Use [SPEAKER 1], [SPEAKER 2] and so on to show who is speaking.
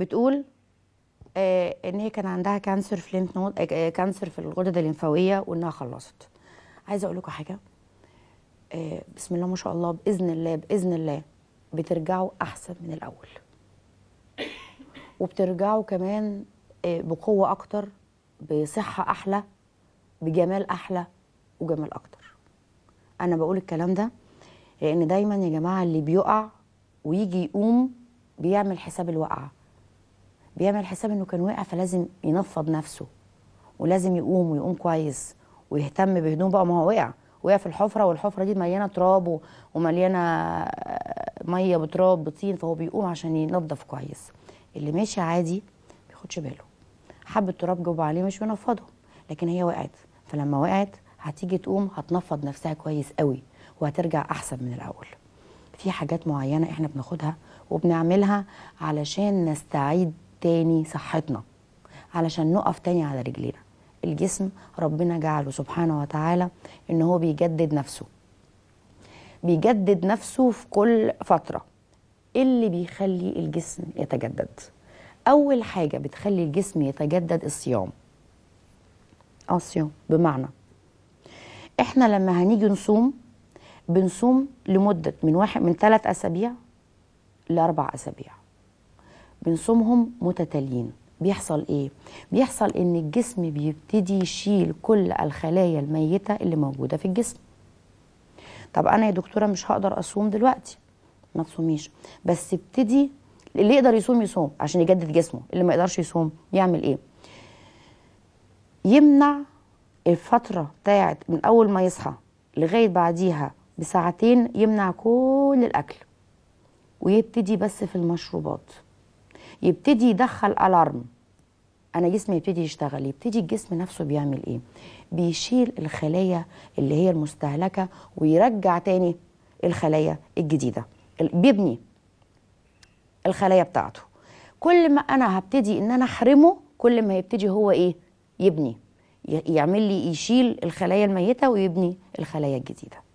[SPEAKER 1] بتقول آه ان هي كان عندها كانسر في ليمف نود آه كانسر آه، في الغدد الليمفاويه وانها خلصت عايزه اقول لكم حاجه آه بسم الله ما شاء الله باذن الله باذن الله بترجعوا احسن من الاول وبترجعوا كمان آه، بقوه اكتر بصحه احلى بجمال احلى وجمال اكتر انا بقول الكلام ده لان دايما يا جماعه اللي بيقع ويجي يقوم بيعمل حساب الوقعه بيعمل حساب انه كان واقع فلازم ينفض نفسه ولازم يقوم ويقوم كويس ويهتم بهدوم بقى ما هو وقع وقع في الحفره والحفره دي مليانه تراب ومليانه آه، ميه بتراب بطين فهو بيقوم عشان ينظف كويس اللي ماشي عادي بياخدش باله حب التراب جوه عليه مش بينفضه لكن هي وقعت فلما وقعت هتيجي تقوم هتنفض نفسها كويس قوي وهترجع احسن من الاول في حاجات معينه احنا بناخدها وبنعملها علشان نستعيد تاني صحتنا علشان نقف تاني على رجلينا الجسم ربنا جعله سبحانه وتعالى ان هو بيجدد نفسه بيجدد نفسه في كل فترة إيه اللي بيخلي الجسم يتجدد أول حاجة بتخلي الجسم يتجدد الصيام الصيام بمعنى احنا لما هنيجي نصوم بنصوم لمدة من واحد من ثلاث أسابيع لأربع أسابيع بنصومهم متتاليين بيحصل ايه بيحصل ان الجسم بيبتدي يشيل كل الخلايا الميته اللي موجوده في الجسم طب انا يا دكتوره مش هقدر اصوم دلوقتي ما تصوميش بس ابتدي اللي يقدر يصوم يصوم عشان يجدد جسمه اللي ما يقدرش يصوم يعمل ايه يمنع الفتره بتاعت من اول ما يصحى لغايه بعديها بساعتين يمنع كل الاكل ويبتدي بس في المشروبات يبتدي يدخل الارم انا جسمي يبتدي يشتغل يبتدي الجسم نفسه بيعمل ايه بيشيل الخلايا اللي هي المستهلكه ويرجع تاني الخلايا الجديده بيبني الخلايا بتاعته كل ما انا هبتدي ان انا احرمه كل ما يبتدي هو ايه يبني يعمل لي يشيل الخلايا الميته ويبني الخلايا الجديده